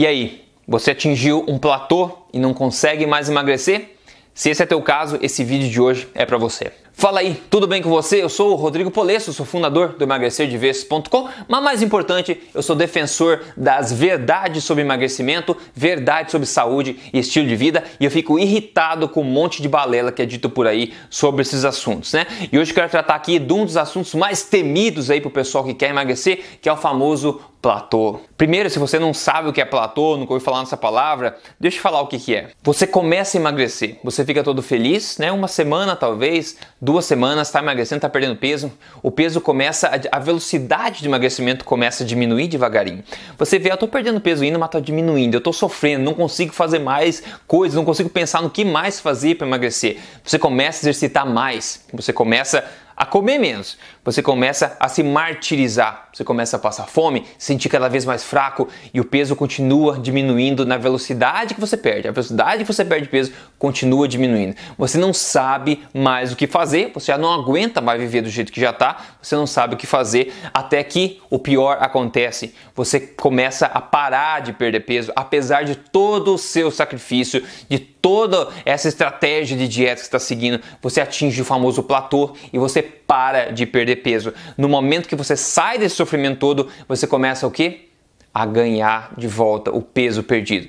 E aí, você atingiu um platô e não consegue mais emagrecer? Se esse é teu caso, esse vídeo de hoje é para você. Fala aí, tudo bem com você? Eu sou o Rodrigo Polesso, sou fundador do emagrecerdeves.com, mas mais importante, eu sou defensor das verdades sobre emagrecimento, verdades sobre saúde e estilo de vida, e eu fico irritado com um monte de balela que é dito por aí sobre esses assuntos, né? E hoje eu quero tratar aqui de um dos assuntos mais temidos aí pro pessoal que quer emagrecer, que é o famoso platô. Primeiro, se você não sabe o que é platô, nunca ouviu falar nessa palavra, deixa eu falar o que, que é. Você começa a emagrecer, você fica todo feliz, né? Uma semana talvez, duas semanas, está emagrecendo, está perdendo peso. O peso começa, a velocidade de emagrecimento começa a diminuir devagarinho. Você vê, eu estou perdendo peso ainda, mas está diminuindo, eu estou sofrendo, não consigo fazer mais coisas, não consigo pensar no que mais fazer para emagrecer. Você começa a exercitar mais, você começa a comer menos. Você começa a se martirizar, você começa a passar fome, se sentir cada vez mais fraco e o peso continua diminuindo na velocidade que você perde. A velocidade que você perde peso continua diminuindo. Você não sabe mais o que fazer, você já não aguenta mais viver do jeito que já está, você não sabe o que fazer até que o pior acontece. Você começa a parar de perder peso, apesar de todo o seu sacrifício, de toda essa estratégia de dieta que está seguindo, você atinge o famoso platô e você para de perder peso. No momento que você sai desse sofrimento todo, você começa o quê? A ganhar de volta o peso perdido.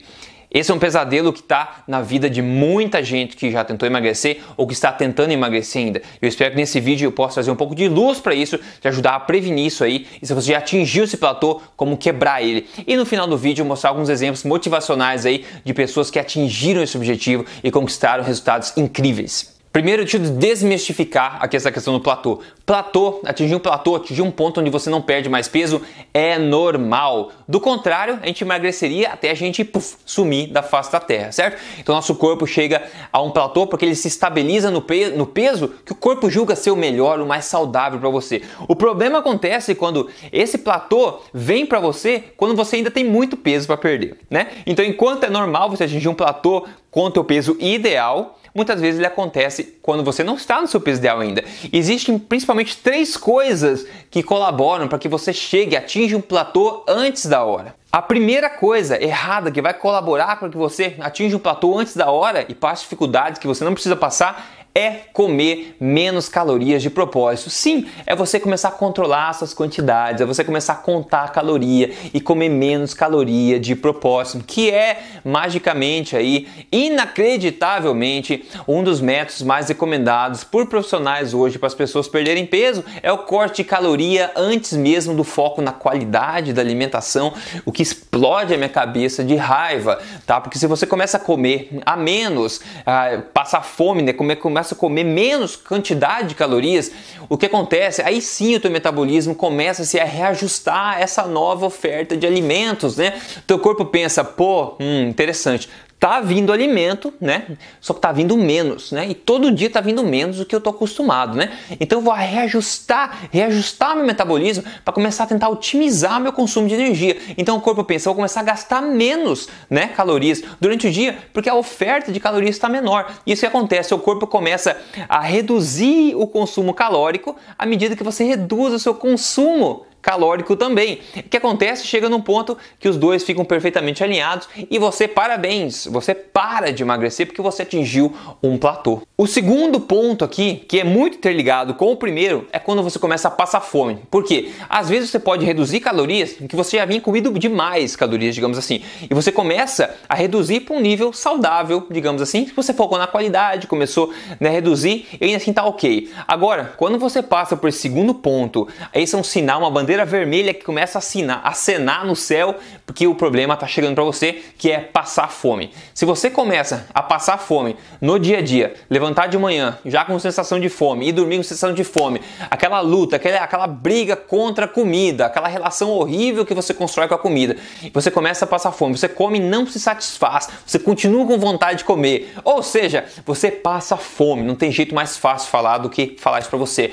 Esse é um pesadelo que está na vida de muita gente que já tentou emagrecer ou que está tentando emagrecer ainda. Eu espero que nesse vídeo eu possa trazer um pouco de luz para isso, te ajudar a prevenir isso aí e se você já atingiu esse platô, como quebrar ele. E no final do vídeo mostrar alguns exemplos motivacionais aí de pessoas que atingiram esse objetivo e conquistaram resultados incríveis. Primeiro, deixa eu desmistificar aqui essa questão do platô. Platô, atingir um platô, atingir um ponto onde você não perde mais peso é normal. Do contrário, a gente emagreceria até a gente puff, sumir da face da terra, certo? Então, nosso corpo chega a um platô porque ele se estabiliza no, pe no peso que o corpo julga ser o melhor, o mais saudável para você. O problema acontece quando esse platô vem para você quando você ainda tem muito peso para perder, né? Então, enquanto é normal você atingir um platô com o peso ideal, muitas vezes ele acontece quando você não está no seu peso ideal ainda. Existem principalmente três coisas que colaboram para que você chegue, atinja um platô antes da hora. A primeira coisa errada que vai colaborar para que você atinja um platô antes da hora e passe dificuldades que você não precisa passar é comer menos calorias de propósito. Sim, é você começar a controlar suas quantidades, é você começar a contar a caloria e comer menos caloria de propósito, que é magicamente aí, inacreditavelmente, um dos métodos mais recomendados por profissionais hoje para as pessoas perderem peso, é o corte de caloria antes mesmo do foco na qualidade da alimentação, o que explode a minha cabeça de raiva, tá? Porque se você começa a comer a menos, a ah, passar fome, né, comer, comer começa a comer menos quantidade de calorias, o que acontece? Aí sim o teu metabolismo começa -se a reajustar essa nova oferta de alimentos, né? Teu corpo pensa, pô, hum, interessante, tá vindo alimento, né? Só que tá vindo menos, né? E todo dia tá vindo menos do que eu tô acostumado, né? Então eu vou reajustar, reajustar meu metabolismo para começar a tentar otimizar meu consumo de energia. Então o corpo pensa, eu vou começar a gastar menos, né, calorias durante o dia, porque a oferta de calorias está menor. Isso que acontece, o corpo começa a reduzir o consumo calórico à medida que você reduz o seu consumo calórico também. O que acontece? Chega num ponto que os dois ficam perfeitamente alinhados e você, parabéns, você para de emagrecer porque você atingiu um platô. O segundo ponto aqui, que é muito interligado com o primeiro, é quando você começa a passar fome. Por quê? Às vezes você pode reduzir calorias que você já vinha comido demais calorias, digamos assim, e você começa a reduzir para um nível saudável, digamos assim, se você focou na qualidade, começou né, a reduzir e ainda assim tá ok. Agora, quando você passa por esse segundo ponto, esse é um sinal, uma bandeira bandeira vermelha que começa a assinar, acenar no céu, porque o problema está chegando para você, que é passar fome. Se você começa a passar fome no dia a dia, levantar de manhã já com sensação de fome e dormir com sensação de fome, aquela luta, aquela, aquela briga contra a comida, aquela relação horrível que você constrói com a comida, você começa a passar fome, você come e não se satisfaz, você continua com vontade de comer, ou seja, você passa fome, não tem jeito mais fácil falar do que falar isso para você.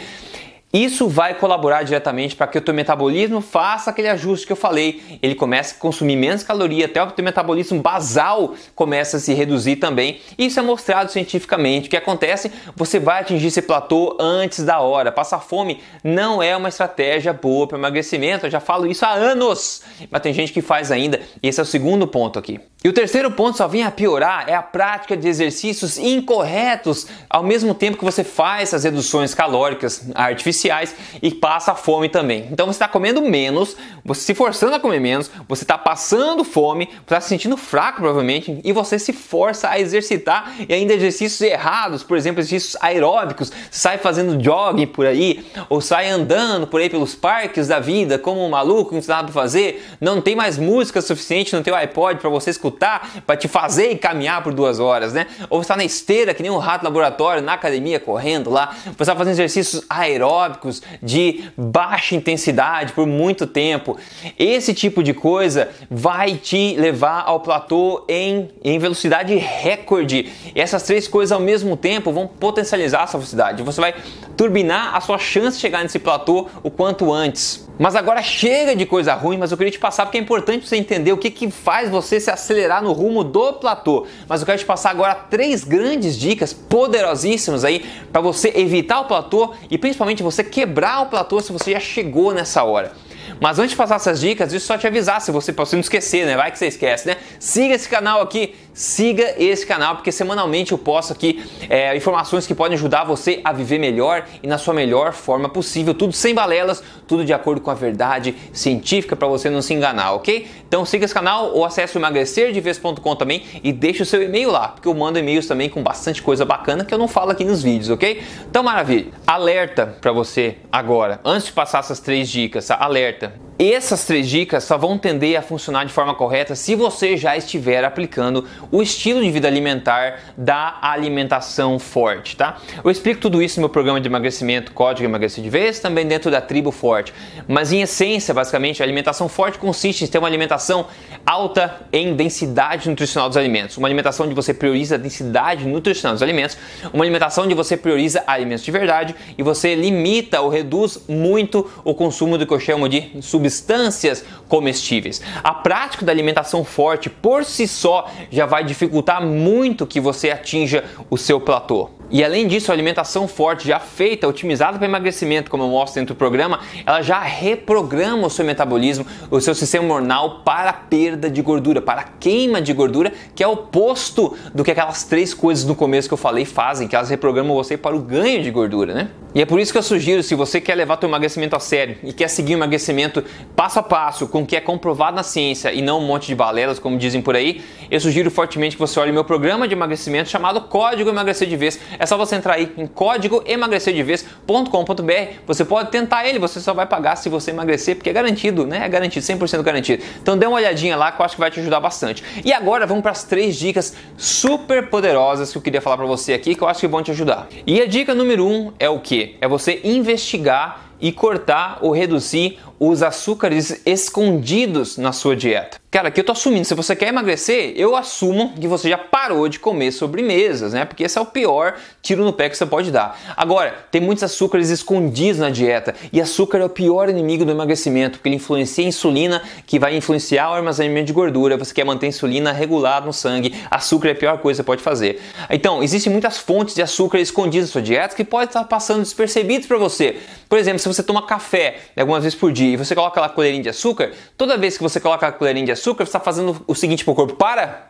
Isso vai colaborar diretamente para que o teu metabolismo faça aquele ajuste que eu falei. Ele começa a consumir menos caloria, até o teu metabolismo basal começa a se reduzir também. Isso é mostrado cientificamente. O que acontece? Você vai atingir esse platô antes da hora. Passar fome não é uma estratégia boa para emagrecimento. Eu já falo isso há anos, mas tem gente que faz ainda. E esse é o segundo ponto aqui. E o terceiro ponto só vem a piorar é a prática de exercícios incorretos ao mesmo tempo que você faz essas reduções calóricas artificiais e passa fome também. Então você está comendo menos, você se forçando a comer menos, você está passando fome, você está se sentindo fraco provavelmente e você se força a exercitar e ainda exercícios errados, por exemplo, exercícios aeróbicos, sai fazendo jogging por aí ou sai andando por aí pelos parques da vida como um maluco, não tem fazer, não tem mais música suficiente, não tem o iPod para você escutar escutar para te fazer caminhar por duas horas, né? Ou você tá na esteira, que nem um rato laboratório, na academia, correndo lá. Você tá fazendo exercícios aeróbicos de baixa intensidade por muito tempo. Esse tipo de coisa vai te levar ao platô em, em velocidade recorde. E essas três coisas ao mesmo tempo vão potencializar sua velocidade. Você vai turbinar a sua chance de chegar nesse platô o quanto antes. Mas agora chega de coisa ruim, mas eu queria te passar porque é importante você entender o que, que faz você se acelerar acelerar no rumo do platô. Mas eu quero te passar agora três grandes dicas poderosíssimas aí para você evitar o platô e principalmente você quebrar o platô se você já chegou nessa hora. Mas antes de passar essas dicas, deixa eu só te avisar, se você, pra você não esquecer, né? Vai que você esquece, né? Siga esse canal aqui, siga esse canal, porque semanalmente eu posto aqui é, informações que podem ajudar você a viver melhor e na sua melhor forma possível, tudo sem balelas, tudo de acordo com a verdade científica para você não se enganar, ok? Então siga esse canal ou acesse o emagrecerdeves.com também e deixe o seu e-mail lá, porque eu mando e-mails também com bastante coisa bacana que eu não falo aqui nos vídeos, ok? Então maravilha. Alerta para você agora, antes de passar essas três dicas, alerta. Essas três dicas só vão tender a funcionar de forma correta se você já estiver aplicando o estilo de vida alimentar da alimentação forte, tá? Eu explico tudo isso no meu programa de emagrecimento, Código Emagrecer de Vez, também dentro da Tribo Forte. Mas em essência, basicamente, a alimentação forte consiste em ter uma alimentação alta em densidade nutricional dos alimentos, uma alimentação onde você prioriza a densidade nutricional dos alimentos, uma alimentação onde você prioriza alimentos de verdade e você limita ou reduz muito o consumo do que eu chamo de sub substâncias comestíveis. A prática da alimentação forte por si só já vai dificultar muito que você atinja o seu platô. E além disso, a alimentação forte já feita, otimizada para emagrecimento, como eu mostro dentro do programa, ela já reprograma o seu metabolismo, o seu sistema hormonal para a perda de gordura, para a queima de gordura, que é o oposto do que aquelas três coisas no começo que eu falei fazem, que elas reprogramam você para o ganho de gordura, né? E é por isso que eu sugiro, se você quer levar seu emagrecimento a sério e quer seguir o emagrecimento passo a passo, com o que é comprovado na ciência e não um monte de balelas, como dizem por aí, eu sugiro fortemente que você olhe meu programa de emagrecimento chamado Código Emagrecer de Vez é só você entrar aí em código emagrecerdevez.com.br. Você pode tentar ele, você só vai pagar se você emagrecer, porque é garantido, né? É garantido, 100% garantido. Então dê uma olhadinha lá que eu acho que vai te ajudar bastante. E agora vamos para as três dicas super poderosas que eu queria falar para você aqui, que eu acho que vão te ajudar. E a dica número um é o que? É você investigar e cortar ou reduzir os açúcares escondidos na sua dieta. Cara, aqui eu tô assumindo, se você quer emagrecer, eu assumo que você já parou de comer sobremesas, né? Porque esse é o pior tiro no pé que você pode dar. Agora, tem muitos açúcares escondidos na dieta e açúcar é o pior inimigo do emagrecimento, porque ele influencia a insulina, que vai influenciar o armazenamento de gordura. Você quer manter a insulina regulada no sangue, açúcar é a pior coisa que você pode fazer. Então, existem muitas fontes de açúcar escondidas na sua dieta que podem estar passando despercebidos para você. Por exemplo, se você toma café algumas vezes por dia e você coloca lá a colherinha de açúcar, toda vez que você coloca a colherinha de açúcar, você está fazendo o seguinte para o corpo: para!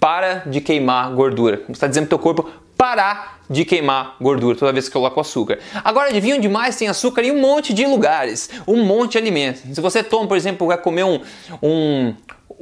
Para de queimar gordura. Você está dizendo para o teu corpo parar de queimar gordura toda vez que coloca o açúcar. Agora adivinha onde mais tem açúcar? Em um monte de lugares, um monte de alimentos. Se você toma, por exemplo, vai comer um, um,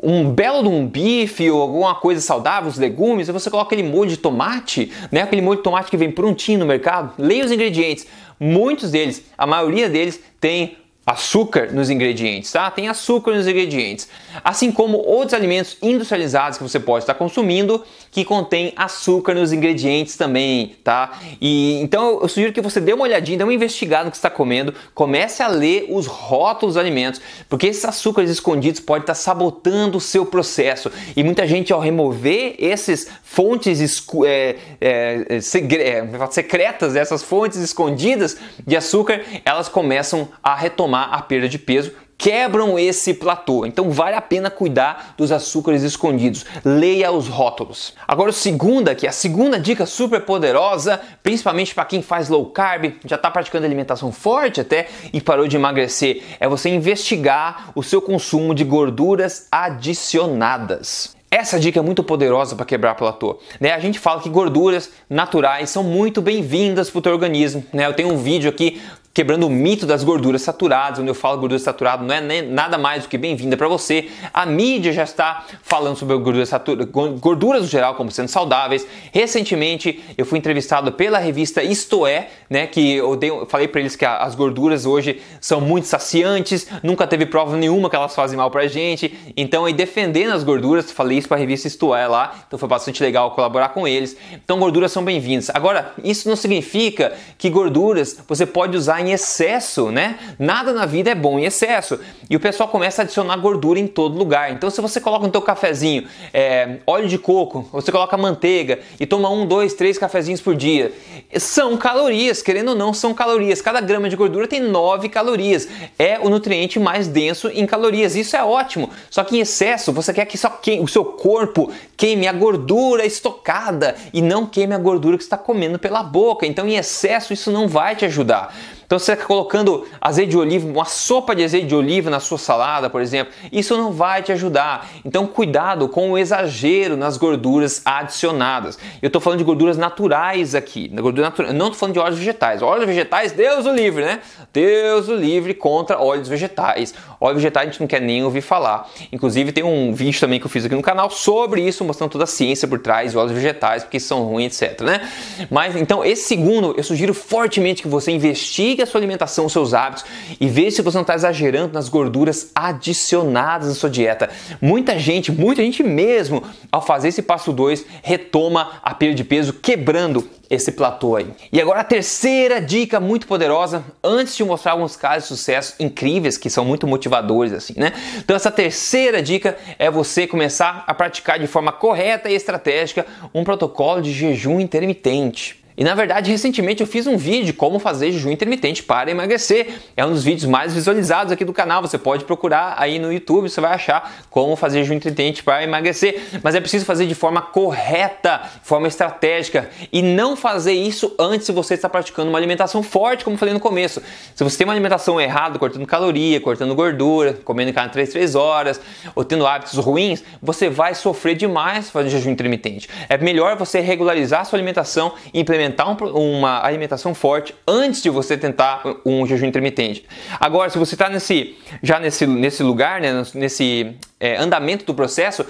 um belo de um bife ou alguma coisa saudável, os legumes, e você coloca aquele molho de tomate, né? Aquele molho de tomate que vem prontinho no mercado. Leia os ingredientes. Muitos deles, a maioria deles tem açúcar nos ingredientes, tá? Tem açúcar nos ingredientes, assim como outros alimentos industrializados que você pode estar consumindo que contém açúcar nos ingredientes também, tá? E então eu sugiro que você dê uma olhadinha, dê uma investigada no que está comendo, comece a ler os rótulos dos alimentos, porque esses açúcares escondidos podem estar sabotando o seu processo. E muita gente ao remover esses fontes é, é, é secretas, essas fontes escondidas de açúcar, elas começam a retomar retomar a perda de peso quebram esse platô. Então vale a pena cuidar dos açúcares escondidos. Leia os rótulos. Agora, o segunda, que é a segunda dica super poderosa, principalmente para quem faz low carb, já está praticando alimentação forte até e parou de emagrecer, é você investigar o seu consumo de gorduras adicionadas. Essa dica é muito poderosa para quebrar platô. Né? A gente fala que gorduras naturais são muito bem-vindas para o teu organismo. Né? Eu tenho um vídeo aqui quebrando o mito das gorduras saturadas. onde eu falo gordura saturada, não é nada mais do que bem-vinda para você. A mídia já está falando sobre gorduras saturadas, gorduras no geral como sendo saudáveis. Recentemente, eu fui entrevistado pela revista Isto É, né, que eu dei, falei para eles que as gorduras hoje são muito saciantes, nunca teve prova nenhuma que elas fazem mal para gente. Então, e defendendo as gorduras, falei isso para a revista Isto É lá, então foi bastante legal colaborar com eles. Então, gorduras são bem-vindas. Agora, isso não significa que gorduras você pode usar em excesso, né? Nada na vida é bom em excesso. E o pessoal começa a adicionar gordura em todo lugar. Então, se você coloca no teu cafezinho é, óleo de coco, você coloca manteiga e toma um, dois, três cafezinhos por dia, são calorias, querendo ou não, são calorias. Cada grama de gordura tem nove calorias. É o nutriente mais denso em calorias. Isso é ótimo. Só que em excesso, você quer que só queime, o seu corpo queime a gordura estocada e não queime a gordura que está comendo pela boca. Então, em excesso, isso não vai te ajudar. Então você está colocando azeite de oliva, uma sopa de azeite de oliva na sua salada, por exemplo, isso não vai te ajudar. Então cuidado com o exagero nas gorduras adicionadas. Eu estou falando de gorduras naturais aqui, gordura natura... não estou falando de óleos vegetais. Óleos vegetais, Deus o livre, né? Deus o livre contra óleos vegetais. Óleo vegetal a gente não quer nem ouvir falar. Inclusive tem um vídeo também que eu fiz aqui no canal sobre isso, mostrando toda a ciência por trás de óleos vegetais, porque são ruins, etc. Né? Mas então, esse segundo, eu sugiro fortemente que você investigue a sua alimentação, os seus hábitos e veja se você não está exagerando nas gorduras adicionadas na sua dieta. Muita gente, muita gente mesmo, ao fazer esse passo 2, retoma a perda de peso quebrando esse platô aí. E agora a terceira dica muito poderosa, antes de mostrar alguns casos de sucesso incríveis que são muito motivadores assim, né? Então essa terceira dica é você começar a praticar de forma correta e estratégica um protocolo de jejum intermitente. E na verdade, recentemente eu fiz um vídeo como fazer jejum intermitente para emagrecer. É um dos vídeos mais visualizados aqui do canal. Você pode procurar aí no YouTube, você vai achar como fazer jejum intermitente para emagrecer. Mas é preciso fazer de forma correta, de forma estratégica e não fazer isso antes se você está praticando uma alimentação forte, como falei no começo. Se você tem uma alimentação errada, cortando caloria, cortando gordura, comendo carne 3, 3 horas ou tendo hábitos ruins, você vai sofrer demais fazendo jejum intermitente. É melhor você regularizar a sua alimentação e implementar um, uma alimentação forte antes de você tentar um jejum intermitente. Agora, se você está nesse, já nesse, nesse lugar, né, nesse é, andamento do processo,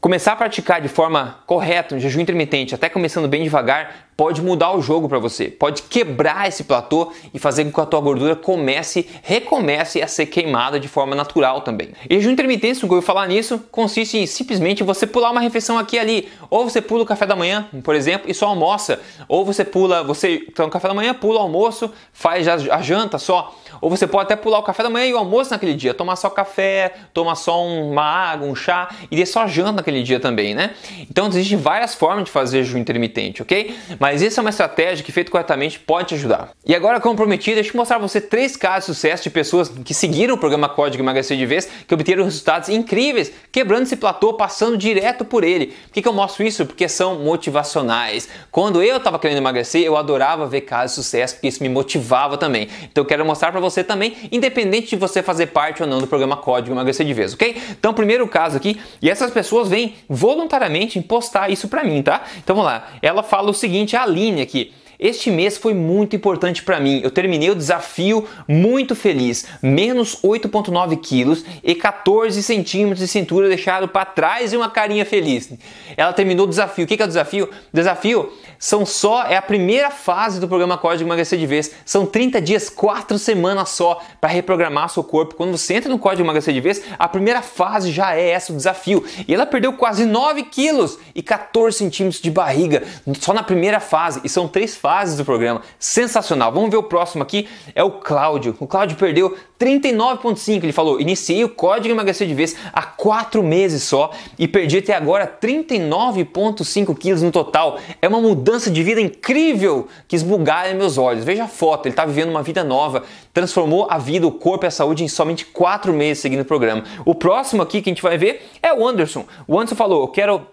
começar a praticar de forma correta um jejum intermitente, até começando bem devagar, pode mudar o jogo para você, pode quebrar esse platô e fazer com que a tua gordura comece, recomece a ser queimada de forma natural também. E jejum intermitente, se eu falar nisso, consiste em simplesmente você pular uma refeição aqui e ali, ou você pula o café da manhã, por exemplo, e só almoça, ou você pula, você toma então, café da manhã, pula o almoço, faz a janta só, ou você pode até pular o café da manhã e o almoço naquele dia, tomar só café, tomar só uma água, um chá e só janta naquele dia também, né? Então existem várias formas de fazer jejum intermitente, ok? Mas mas isso é uma estratégia que, feito corretamente, pode te ajudar. E agora, como prometido, deixa eu mostrar pra você três casos de sucesso de pessoas que seguiram o programa Código Emagrecer de Vez, que obteram resultados incríveis, quebrando esse platô, passando direto por ele. Por que, que eu mostro isso? Porque são motivacionais. Quando eu estava querendo emagrecer, eu adorava ver casos de sucesso, porque isso me motivava também. Então eu quero mostrar para você também, independente de você fazer parte ou não do programa Código Emagrecer de Vez, ok? Então, primeiro caso aqui, e essas pessoas vêm voluntariamente postar isso para mim, tá? Então vamos lá. Ela fala o seguinte aline aqui. Este mês foi muito importante para mim. Eu terminei o desafio muito feliz, menos 8,9 quilos e 14 centímetros de cintura deixado para trás e uma carinha feliz. Ela terminou o desafio. O que é o desafio? Desafio são só é a primeira fase do programa Código Emagrecer de Vez. São 30 dias, 4 semanas só para reprogramar seu corpo. Quando você entra no Código Emagrecer de Vez, a primeira fase já é essa o desafio. E ela perdeu quase 9 quilos e 14 centímetros de barriga só na primeira fase. E são três fases fases do programa. Sensacional. Vamos ver o próximo aqui, é o Cláudio. O Cláudio perdeu 39.5, ele falou: "Iniciei o código emagrecer de vez há quatro meses só e perdi até agora 39.5 quilos no total. É uma mudança de vida incrível que esbugalha meus olhos. Veja a foto, ele está vivendo uma vida nova, transformou a vida, o corpo e a saúde em somente quatro meses seguindo o programa. O próximo aqui que a gente vai ver é o Anderson. O Anderson falou: "Eu quero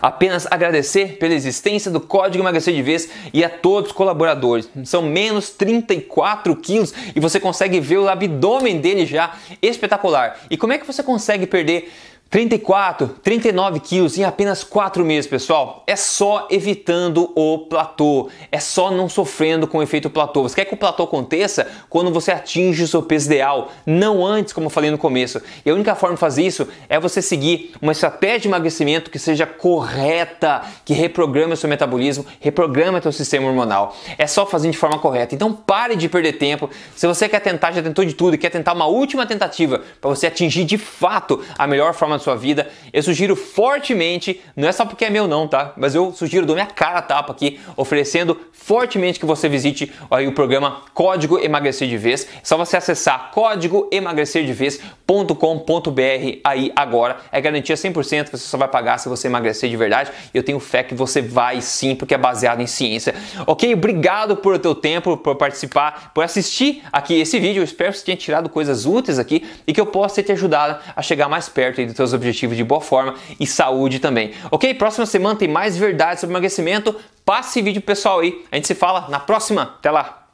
Apenas agradecer pela existência do Código Emagrecer de Vez e a todos os colaboradores. São menos 34 quilos e você consegue ver o abdômen dele já espetacular. E como é que você consegue perder 34, 39 quilos em apenas 4 meses, pessoal. É só evitando o platô, é só não sofrendo com o efeito platô. Você quer que o platô aconteça quando você atinge o seu peso ideal, não antes, como eu falei no começo. E a única forma de fazer isso é você seguir uma estratégia de emagrecimento que seja correta, que reprograme o seu metabolismo, reprograme o seu sistema hormonal. É só fazer de forma correta. Então pare de perder tempo. Se você quer tentar, já tentou de tudo e quer tentar uma última tentativa para você atingir de fato a melhor forma na sua vida, eu sugiro fortemente, não é só porque é meu não, tá? Mas eu sugiro, dou minha cara a tapa aqui, oferecendo fortemente que você visite aí o programa Código Emagrecer de Vez. É só você acessar códigoemagrecerdevez.com.br aí agora. É garantia 100%, você só vai pagar se você emagrecer de verdade. Eu tenho fé que você vai sim, porque é baseado em ciência. Ok? Obrigado por teu tempo, por participar, por assistir aqui esse vídeo. Eu espero que você tenha tirado coisas úteis aqui e que eu possa ter te ajudado a chegar mais perto aí dos teus seus objetivos de boa forma e saúde também. Ok? Próxima semana tem mais verdades sobre emagrecimento. Passe esse vídeo pessoal aí. A gente se fala na próxima. Até lá!